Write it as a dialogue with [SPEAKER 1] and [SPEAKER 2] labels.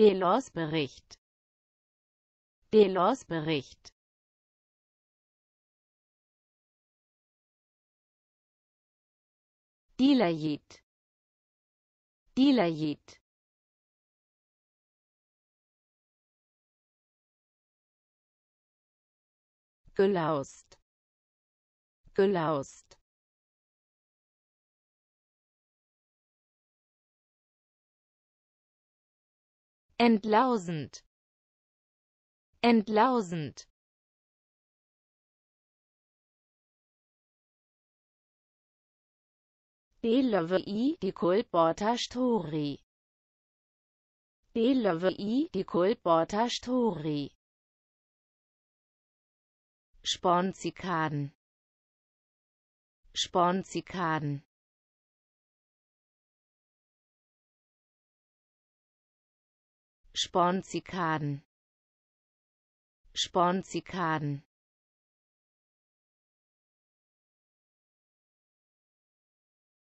[SPEAKER 1] Delors Bericht Delors Bericht Dilayit Dilayit gelaust gelaust entlausend entlausend
[SPEAKER 2] De Belove i die Kulborta De Belove i die Kulborta Stori. Spornzikaden. Spornzikaden.
[SPEAKER 1] Spornzikaden Spornzikaden